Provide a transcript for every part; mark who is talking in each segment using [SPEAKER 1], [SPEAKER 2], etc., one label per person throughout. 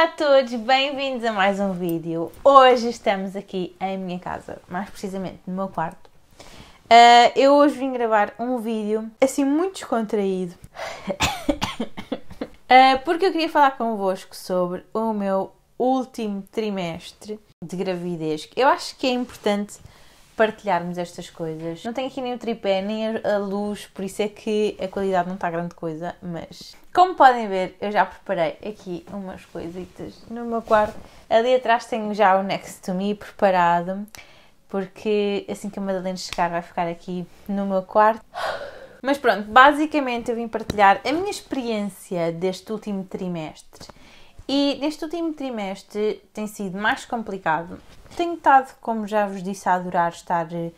[SPEAKER 1] Olá a todos, bem-vindos a mais um vídeo. Hoje estamos aqui em minha casa, mais precisamente no meu quarto. Uh, eu hoje vim gravar um vídeo assim muito descontraído, uh, porque eu queria falar convosco sobre o meu último trimestre de gravidez. Eu acho que é importante partilharmos estas coisas. Não tenho aqui nem o tripé, nem a luz, por isso é que a qualidade não está grande coisa, mas como podem ver, eu já preparei aqui umas coisitas no meu quarto. Ali atrás tenho já o Next to Me preparado, porque assim que a Madalena chegar vai ficar aqui no meu quarto. Mas pronto, basicamente eu vim partilhar a minha experiência deste último trimestre e neste último trimestre tem sido mais complicado. Tenho estado, como já vos disse, a adorar estar eh,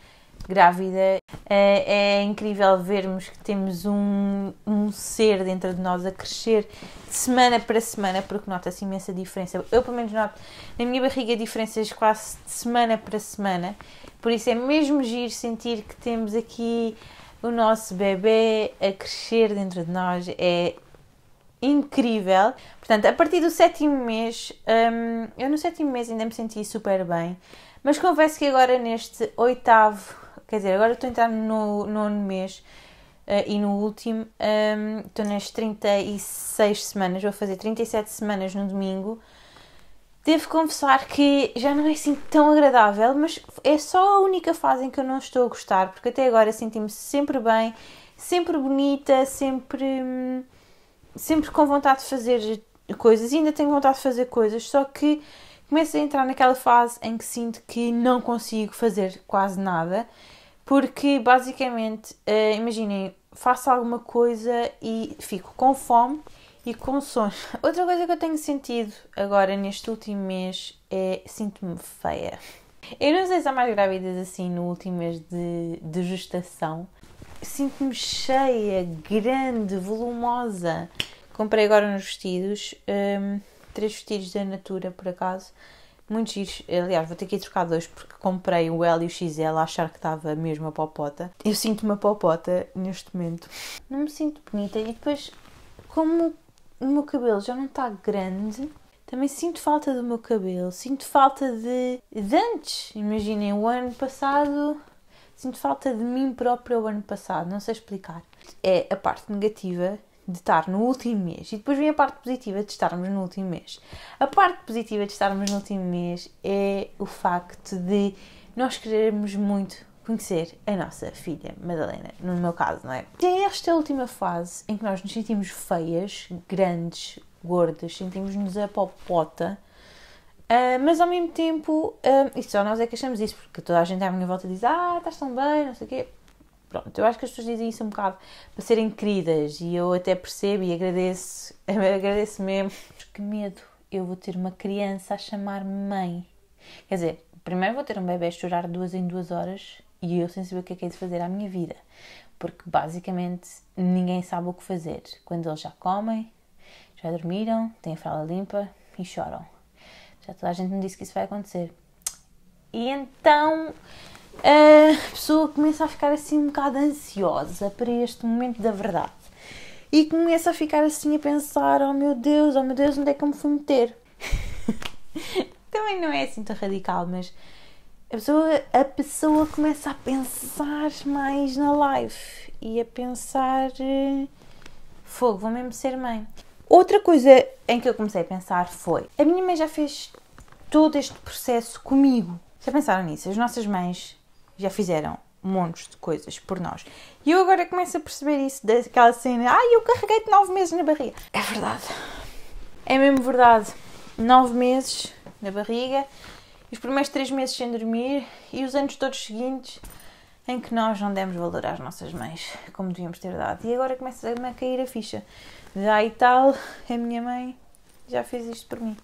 [SPEAKER 1] grávida. Eh, é incrível vermos que temos um, um ser dentro de nós a crescer de semana para semana, porque nota-se imensa diferença. Eu, pelo menos, noto na minha barriga diferenças quase de semana para semana. Por isso é mesmo giro sentir que temos aqui o nosso bebê a crescer dentro de nós. É incrível. Portanto, a partir do sétimo mês, um, eu no sétimo mês ainda me senti super bem, mas confesso que agora neste oitavo, quer dizer, agora estou a entrar no nono mês uh, e no último, um, estou nas 36 semanas, vou fazer 37 semanas no domingo. Devo confessar que já não é assim tão agradável, mas é só a única fase em que eu não estou a gostar, porque até agora senti-me sempre bem, sempre bonita, sempre. Hum, sempre com vontade de fazer coisas, e ainda tenho vontade de fazer coisas, só que começo a entrar naquela fase em que sinto que não consigo fazer quase nada, porque basicamente, uh, imaginem, faço alguma coisa e fico com fome e com sono. Outra coisa que eu tenho sentido agora neste último mês é sinto-me feia. Eu não sei se há mais grávidas assim no último mês de, de gestação, sinto-me cheia, grande, volumosa. Comprei agora uns vestidos, um, três vestidos da Natura, por acaso, muitos giros. Aliás, vou ter que ir trocar dois porque comprei o L e o XL a achar que estava mesmo a popota. Eu sinto uma popota neste momento. Não me sinto bonita e depois, como o meu cabelo já não está grande, também sinto falta do meu cabelo, sinto falta de, de antes. Imaginem, o ano passado Sinto falta de mim própria o ano passado, não sei explicar. É a parte negativa de estar no último mês e depois vem a parte positiva de estarmos no último mês. A parte positiva de estarmos no último mês é o facto de nós querermos muito conhecer a nossa filha Madalena, no meu caso, não é? Tem é esta última fase em que nós nos sentimos feias, grandes, gordas, sentimos-nos a popota ah, mas ao mesmo tempo, uh, só nós é que achamos isso, porque toda a gente à minha volta diz: Ah, estás tão bem, não sei o quê. Pronto, eu acho que as pessoas dizem isso um bocado para serem queridas e eu até percebo e agradeço, agradeço mesmo. que medo, eu vou ter uma criança a chamar mãe. Quer dizer, primeiro vou ter um bebê a chorar duas em duas horas e eu sem saber o que é que é de fazer à minha vida, porque basicamente ninguém sabe o que fazer quando eles já comem, já dormiram, têm a fralda limpa e choram já toda a gente me disse que isso vai acontecer. E então a pessoa começa a ficar assim um bocado ansiosa para este momento da verdade. E começa a ficar assim a pensar: oh meu Deus, oh meu Deus, onde é que eu me fui meter? Também não é assim tão radical, mas a pessoa, a pessoa começa a pensar mais na live e a pensar: fogo, vou mesmo ser mãe. Outra coisa em que eu comecei a pensar foi: a minha mãe já fez todo este processo comigo. Já pensaram nisso? As nossas mães já fizeram montes de coisas por nós. E eu agora começo a perceber isso daquela cena. Ai, ah, eu carreguei-te nove meses na barriga. É verdade. É mesmo verdade. Nove meses na barriga, os primeiros três meses sem dormir e os anos todos seguintes em que nós não demos valor às nossas mães como devíamos ter dado. E agora começa a cair a ficha. Já e tal, a minha mãe já fez isto por mim.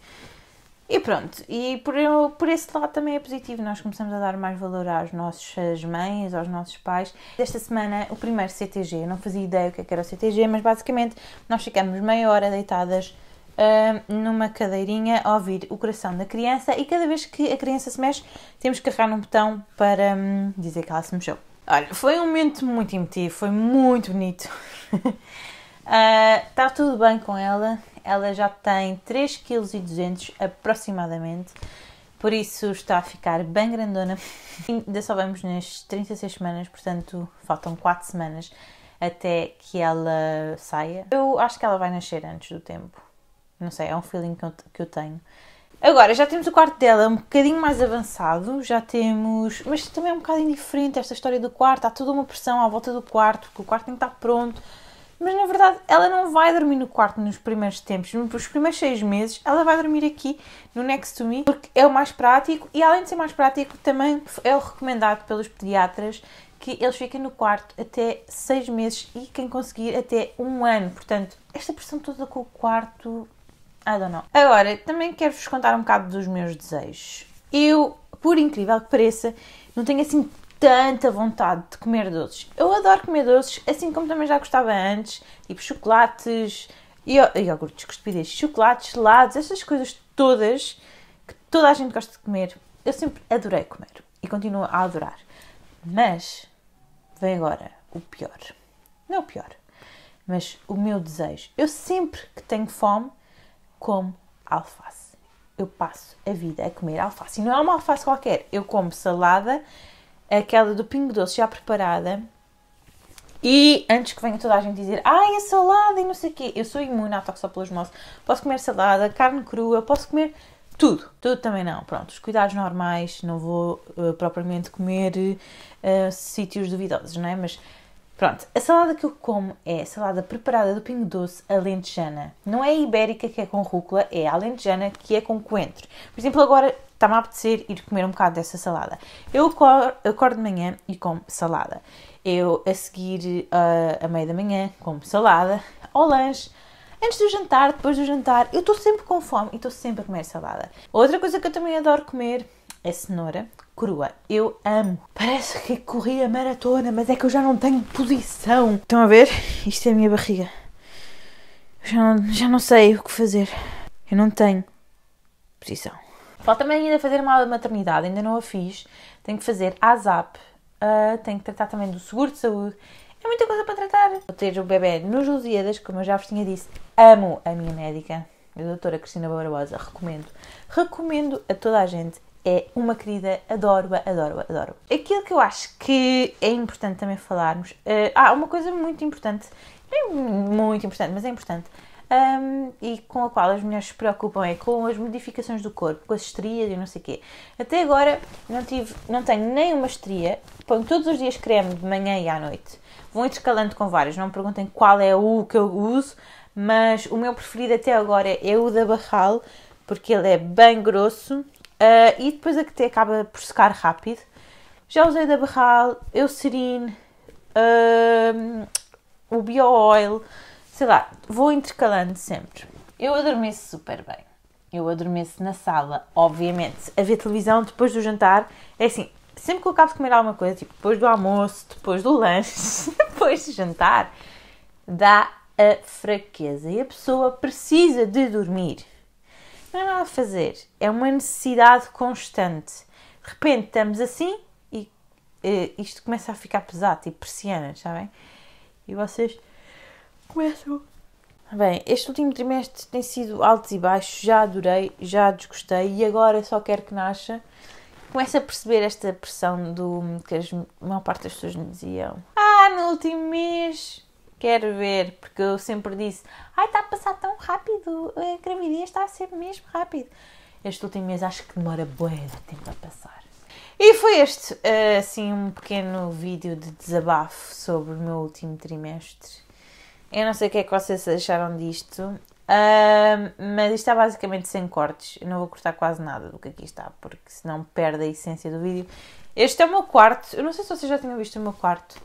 [SPEAKER 1] E pronto, e por, por esse lado também é positivo, nós começamos a dar mais valor às nossas mães, aos nossos pais. Esta semana, o primeiro CTG, não fazia ideia o que, é era o CTG, mas basicamente nós ficamos meia hora deitadas uh, numa cadeirinha a ouvir o coração da criança e cada vez que a criança se mexe, temos que carregar num botão para hum, dizer que ela se mexeu. Olha, foi um momento muito emotivo, foi muito bonito. uh, ah, está tudo bem com ela, ela já tem 3,2 kg aproximadamente, por isso está a ficar bem grandona. Ainda só vamos nas 36 semanas, portanto faltam 4 semanas até que ela saia. Eu acho que ela vai nascer antes do tempo, não sei, é um feeling que eu, que eu tenho. Agora, já temos o quarto dela um bocadinho mais avançado, já temos. Mas também é um bocado indiferente esta história do quarto, há toda uma pressão à volta do quarto, porque o quarto tem que estar pronto mas na verdade ela não vai dormir no quarto nos primeiros tempos, nos primeiros seis meses, ela vai dormir aqui no Next to Me, porque é o mais prático e além de ser mais prático, também é o recomendado pelos pediatras que eles fiquem no quarto até seis meses e quem conseguir até um ano. Portanto, esta pressão toda com o quarto, I don't know. Agora, também quero-vos contar um bocado dos meus desejos. Eu, por incrível que pareça, não tenho assim tanta vontade de comer doces. Eu adoro comer doces, assim como também já gostava antes, tipo chocolates, iogurtes, cuspidez, chocolates, gelados, essas coisas todas que toda a gente gosta de comer. Eu sempre adorei comer e continuo a adorar. Mas vem agora o pior. Não o pior, mas o meu desejo. Eu sempre que tenho fome, como alface. Eu passo a vida a comer alface. E não é uma alface qualquer. Eu como salada, é aquela do Pingo Doce já preparada. E antes que venha toda a gente dizer, ai, ah, a salada e não sei o quê, eu sou imune à toxoplasmose, posso comer salada, carne crua, posso comer tudo, tudo também não. Pronto, os cuidados normais, não vou uh, propriamente comer uh, sítios duvidosos, não é? Mas pronto, a salada que eu como é salada preparada do pingo doce alentejana. Não é a ibérica que é com rúcula, é a alentejana que é com coentro. Por exemplo, agora está-me a apetecer ir comer um bocado dessa salada. Eu acordo, de manhã e como salada. Eu, a seguir, uh, a meio da manhã, como salada. Ao lanche, antes do jantar, depois do jantar, eu estou sempre com fome e estou sempre a comer salada. Outra coisa que eu também adoro comer é cenoura crua. Eu amo. Parece que corri a maratona, mas é que eu já não tenho posição. Estão a ver? Isto é a minha barriga. Eu já não, já não sei o que fazer. Eu não tenho posição. Falta também ainda fazer uma aula de maternidade, ainda não a fiz. Tenho que fazer ASAP, uh, ah, tenho que tratar também do seguro de saúde. É muita coisa para tratar. Vou ter o bebê nos Lusíadas, como eu já vos tinha disse, amo a minha médica, a doutora Cristina Barbosa, recomendo. Recomendo a toda a gente é uma querida, adoro-a, adoro-a, adoro -a. Aquilo que eu acho que é importante também falarmos, uh, uma coisa muito importante, não é muito importante, mas é importante, um, e com a qual as mulheres se preocupam é com as modificações do corpo, com as estrias e não sei o quê. Até agora não, tive, não tenho nenhuma estria, ponho todos os dias creme de manhã e à noite. Vou intercalando com vários, não me perguntem qual é o que eu uso, mas o meu preferido até agora é o da Barral, porque ele é bem grosso uh, e depois a que te acaba por secar rápido. Já usei da Barral, Eucerin, uh, o Bio Oil, sei lá, vou intercalando sempre. Eu adormeço super bem. Eu adormeço na sala, obviamente. A ver televisão depois do jantar é assim. Sempre que eu acabo de comer alguma coisa, tipo depois do almoço, depois do lanche, depois do jantar, dá a fraqueza e a pessoa precisa de dormir. Não é nada a fazer, é uma necessidade constante. De repente estamos assim e uh, isto começa a ficar pesado, tipo persianas, sabem? E vocês Começo. Bem, este último trimestre tem sido altos e baixos, já adorei, já desgostei e agora só quero que nasça. Começo a perceber esta pressão do que as, a maior parte das pessoas me diziam. Ah, no último mês quero ver, porque eu sempre disse, ai, está a passar tão rápido, a gravidez está a ser mesmo rápido. Este último mês acho que demora bué de tempo a passar. E foi este, eh, assim, um pequeno vídeo de desabafo sobre o meu último trimestre eu não sei o que é que vocês acharam disto, uh, mas isto está basicamente sem cortes. Eu não vou cortar quase nada do que aqui está, porque senão perde a essência do vídeo. Este é o meu quarto. Eu não sei se vocês já tinham visto o meu quarto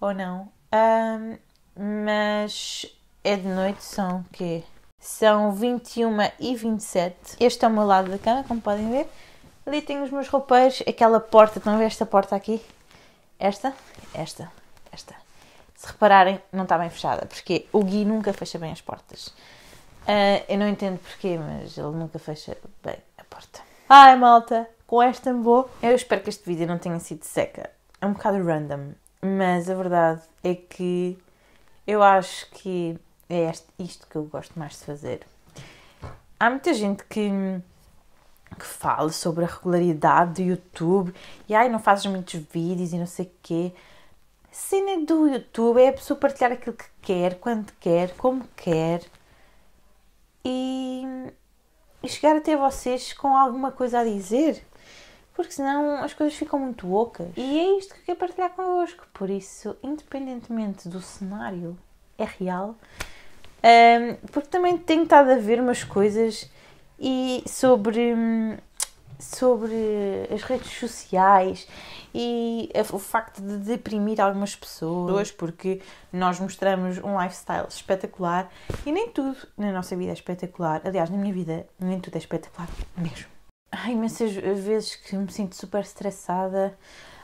[SPEAKER 1] ou não, uh, mas é de noite, são o quê? São 21 e 27. Este é o meu lado da cama, como podem ver. Ali tenho os meus roupeiros, aquela porta, estão a ver esta porta aqui? Esta, esta, esta se repararem, não está bem fechada, porque o Gui nunca fecha bem as portas. Uh, eu não entendo porquê, mas ele nunca fecha bem a porta. Ai, malta, com esta me vou. Eu espero que este vídeo não tenha sido seca. É um bocado random, mas a verdade é que eu acho que é este, isto que eu gosto mais de fazer. Há muita gente que, que fala sobre a regularidade do YouTube e ai, não fazes muitos vídeos e não sei o quê cena do YouTube é a pessoa partilhar aquilo que quer, quando quer, como quer e, e chegar até vocês com alguma coisa a dizer, porque senão as coisas ficam muito ocas. E é isto que eu quero partilhar convosco, por isso, independentemente do cenário, é real, um, porque também tenho estado a ver umas coisas e sobre. Hum, sobre as redes sociais e o facto de deprimir algumas pessoas porque nós mostramos um lifestyle espetacular e nem tudo na nossa vida é espetacular. Aliás, na minha vida, nem tudo é espetacular mesmo. Há imensas vezes que me sinto super estressada,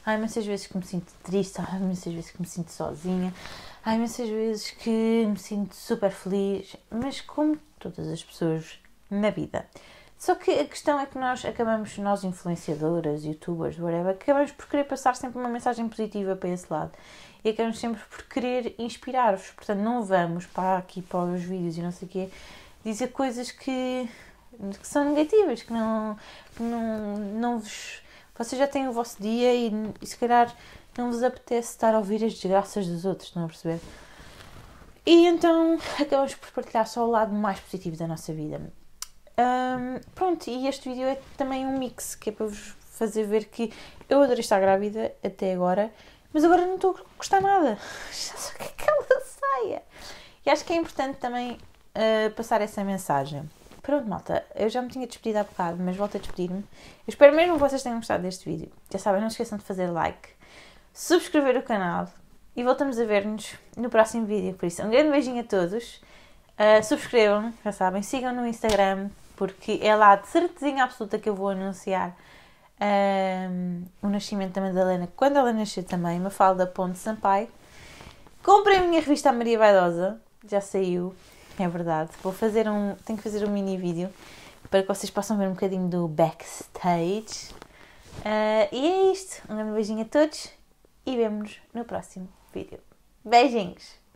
[SPEAKER 1] há imensas vezes que me sinto triste, há imensas vezes que me sinto sozinha, há imensas vezes que me sinto super feliz, mas como todas as pessoas na vida. Só que a questão é que nós acabamos, nós influenciadoras, youtubers, whatever, acabamos por querer passar sempre uma mensagem positiva para esse lado. E acabamos sempre por querer inspirar-vos. Portanto, não vamos para aqui para os vídeos e não sei o quê dizer coisas que, que são negativas, que não, que não, não vos. Vocês já têm o vosso dia e, e se calhar não vos apetece estar a ouvir as desgraças dos outros, não a perceber? E então acabamos por partilhar só o lado mais positivo da nossa vida. Um, pronto, e este vídeo é também um mix, que é para vos fazer ver que eu adorei estar grávida até agora, mas agora não estou a gostar nada. Já só que aquela é saia. E acho que é importante também uh, passar essa mensagem. Pronto, malta, eu já me tinha despedido há bocado, mas volto a despedir-me. Eu espero mesmo que vocês tenham gostado deste vídeo. Já sabem, não esqueçam de fazer like, subscrever o canal e voltamos a ver-nos no próximo vídeo. Por isso, um grande beijinho a todos. Uh, ah, Subscrevam, já sabem, sigam no Instagram, porque é lá de certeza absoluta que eu vou anunciar um, o nascimento da Madalena quando ela nascer também, falda Ponte Sampaio. Comprei a minha revista a Maria Vaidosa, já saiu, é verdade. Vou fazer um, tenho que fazer um mini vídeo para que vocês possam ver um bocadinho do backstage. Uh, e é isto. Um grande beijinho a todos e vemo-nos no próximo vídeo. Beijinhos!